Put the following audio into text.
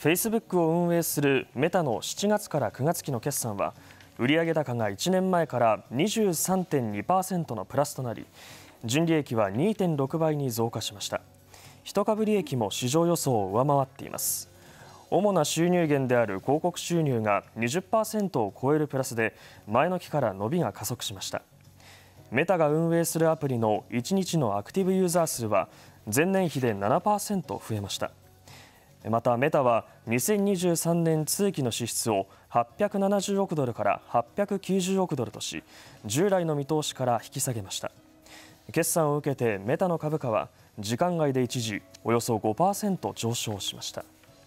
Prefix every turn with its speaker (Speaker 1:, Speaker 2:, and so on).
Speaker 1: フェイスブックを運営するメタの7月から9月期の決算は売上高が1年前から23.2%のプラスとなり純利益は2.6倍に増加しました一株利益も市場予想を上回っています主な収入源である広告収入が20%を超えるプラスで前の期から伸びが加速しましたメタが運営するアプリの1日のアクティブユーザー数は前年比で7%増えましたまたメタは2023年通期の支出を870億ドルから890億ドルとし従来の見通しから引き下げました決算を受けてメタの株価は時間外で一時およそ5%上昇しました